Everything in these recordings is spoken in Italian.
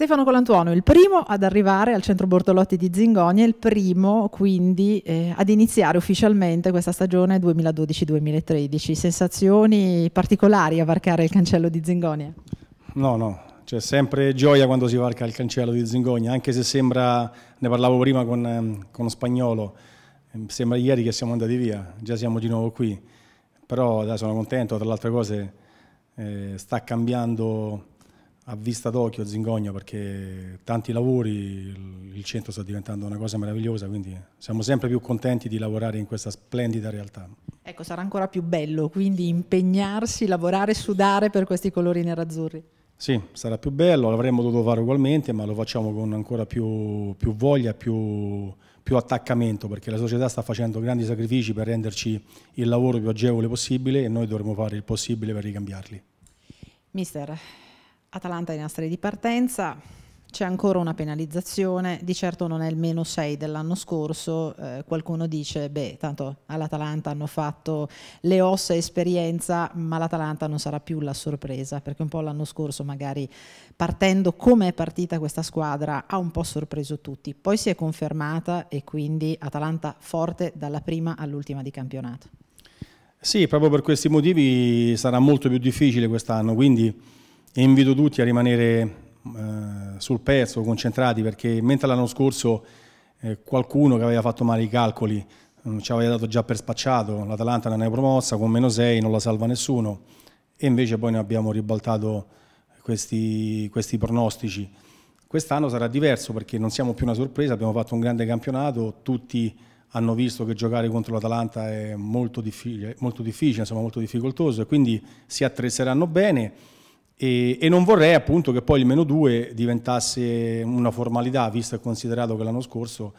Stefano Colantuono, il primo ad arrivare al centro Bortolotti di Zingonia, il primo quindi eh, ad iniziare ufficialmente questa stagione 2012-2013. Sensazioni particolari a varcare il cancello di Zingonia? No, no, c'è sempre gioia quando si varca il cancello di Zingonia, anche se sembra, ne parlavo prima con, ehm, con Spagnolo, ehm, sembra ieri che siamo andati via, già siamo di nuovo qui, però dai, sono contento, tra le altre cose eh, sta cambiando a vista d'occhio a Zingogna perché tanti lavori, il centro sta diventando una cosa meravigliosa, quindi siamo sempre più contenti di lavorare in questa splendida realtà. Ecco, sarà ancora più bello, quindi impegnarsi, lavorare, sudare per questi colori nerazzurri. Sì, sarà più bello, l'avremmo dovuto fare ugualmente, ma lo facciamo con ancora più, più voglia, più, più attaccamento, perché la società sta facendo grandi sacrifici per renderci il lavoro più agevole possibile e noi dovremo fare il possibile per ricambiarli. Mister, Atalanta è in astri di partenza, c'è ancora una penalizzazione, di certo non è il meno 6 dell'anno scorso, eh, qualcuno dice, beh, tanto all'Atalanta hanno fatto le ossa esperienza, ma l'Atalanta non sarà più la sorpresa, perché un po' l'anno scorso magari partendo come è partita questa squadra ha un po' sorpreso tutti, poi si è confermata e quindi Atalanta forte dalla prima all'ultima di campionato. Sì, proprio per questi motivi sarà molto più difficile quest'anno, quindi e invito tutti a rimanere eh, sul pezzo, concentrati, perché mentre l'anno scorso eh, qualcuno che aveva fatto male i calcoli mm, ci aveva dato già per spacciato, l'Atalanta non è promossa, con meno 6 non la salva nessuno, e invece poi noi abbiamo ribaltato questi, questi pronostici. Quest'anno sarà diverso perché non siamo più una sorpresa, abbiamo fatto un grande campionato, tutti hanno visto che giocare contro l'Atalanta è molto, difficile, molto, difficile, molto difficoltoso e quindi si attrezzeranno bene e, e, non vorrei appunto che poi il meno 2 diventasse una formalità, visto e considerato che l'anno scorso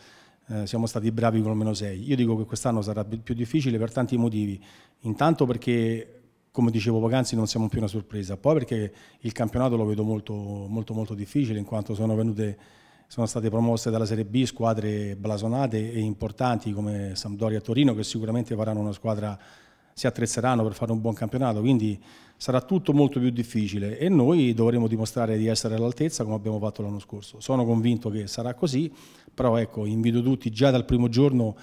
eh, siamo stati bravi con il meno 6. Io dico che quest'anno sarà più difficile per tanti motivi. Intanto perché, come dicevo poc'anzi, non siamo più una sorpresa. Poi perché il campionato lo vedo molto, molto, molto difficile, in quanto sono, venute, sono state promosse dalla Serie B squadre blasonate e importanti come Sampdoria e Torino, che sicuramente faranno una squadra, si attrezzeranno per fare un buon campionato. Quindi sarà tutto molto più difficile e noi dovremo dimostrare di essere all'altezza come abbiamo fatto l'anno scorso. Sono convinto che sarà così, però ecco, invito tutti già dal primo giorno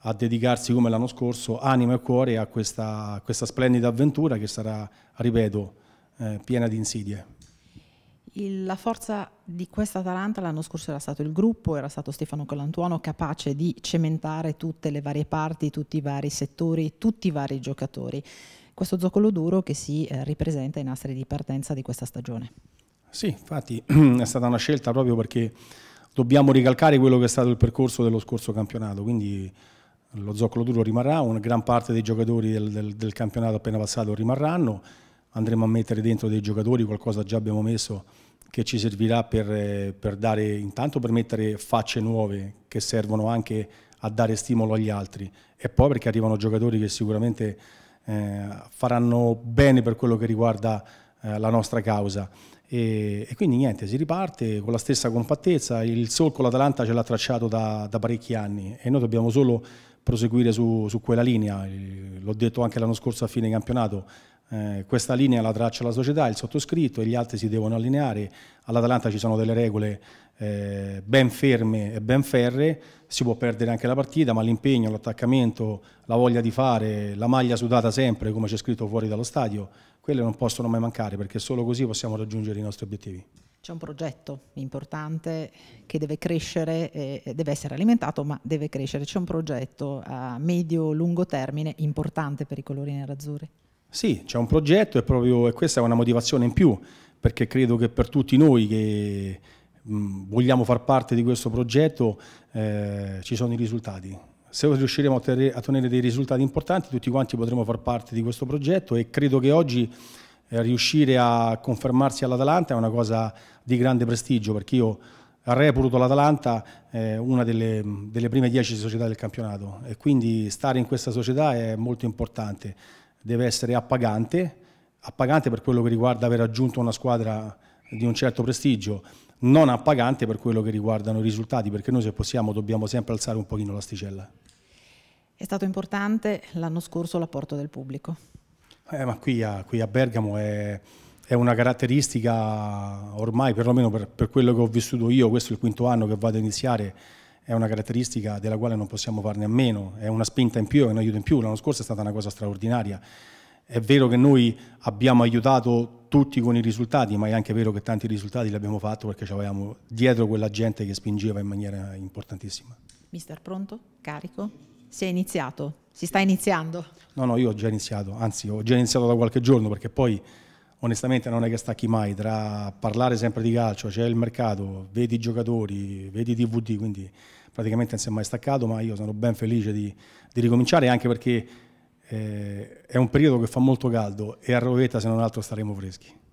a dedicarsi come l'anno scorso anima e cuore a questa, a questa splendida avventura che sarà, ripeto, eh, piena di insidie. La forza di questa Atalanta l'anno scorso era stato il gruppo, era stato Stefano Colantuono capace di cementare tutte le varie parti, tutti i vari settori, tutti i vari giocatori questo zoccolo duro che si eh, ripresenta ai nastri di partenza di questa stagione. Sì, infatti è stata una scelta proprio perché dobbiamo ricalcare quello che è stato il percorso dello scorso campionato, quindi lo zoccolo duro rimarrà, una gran parte dei giocatori del, del, del campionato appena passato rimarranno, andremo a mettere dentro dei giocatori, qualcosa già abbiamo messo che ci servirà per, eh, per, dare, intanto per mettere facce nuove che servono anche a dare stimolo agli altri e poi perché arrivano giocatori che sicuramente eh, faranno bene per quello che riguarda eh, la nostra causa. E, e, quindi niente, si riparte con la stessa compattezza, il solco l'Atalanta ce l'ha tracciato da, da, parecchi anni e noi dobbiamo solo proseguire su, su quella linea, l'ho detto anche l'anno scorso a fine campionato, eh, questa linea la traccia la società, il sottoscritto e gli altri si devono allineare. All'Atalanta ci sono delle regole eh, ben ferme e ben ferre, si può perdere anche la partita, ma l'impegno, l'attaccamento, la voglia di fare, la maglia sudata sempre, come c'è scritto fuori dallo stadio, quelle non possono mai mancare perché solo così possiamo raggiungere i nostri obiettivi. C'è un progetto importante che deve crescere, eh, deve essere alimentato, ma deve crescere. C'è un progetto a medio-lungo termine importante per i colori nerazzurri. Sì, c'è un progetto e, proprio, e questa è una motivazione in più, perché credo che per tutti noi che mh, vogliamo far parte di questo progetto eh, ci sono i risultati. Se riusciremo a ottenere, a ottenere dei risultati importanti tutti quanti potremo far parte di questo progetto e credo che oggi eh, riuscire a confermarsi all'Atalanta è una cosa di grande prestigio perché io reputo l'Atalanta eh, una delle, delle prime dieci società del campionato e quindi stare in questa società è molto importante deve essere appagante, appagante per quello che riguarda aver raggiunto una squadra di un certo prestigio, non appagante per quello che riguardano i risultati, perché noi se possiamo dobbiamo sempre alzare un pochino l'asticella. È stato importante l'anno scorso l'apporto del pubblico. Eh, ma qui a, qui a Bergamo è, è, una caratteristica ormai, perlomeno per, per quello che ho vissuto io, questo è il quinto anno che vado a iniziare, è una caratteristica della quale non possiamo farne a meno, è una spinta in più, è un aiuto in più. L'anno scorso è stata una cosa straordinaria. È vero che noi abbiamo aiutato tutti con i risultati, ma è anche vero che tanti risultati li abbiamo fatti perché avevamo dietro quella gente che spingeva in maniera importantissima. Mister, pronto? Carico? Si è iniziato? Si sta iniziando? No, no, io ho già iniziato, anzi ho già iniziato da qualche giorno perché poi onestamente non è che stacchi mai tra parlare sempre di calcio, c'è il mercato, vedi i giocatori, vedi i DVD, quindi praticamente non si è mai staccato, ma io sono ben felice di, di ricominciare anche perché eh, è un periodo che fa molto caldo e a Rovetta se non altro staremo freschi.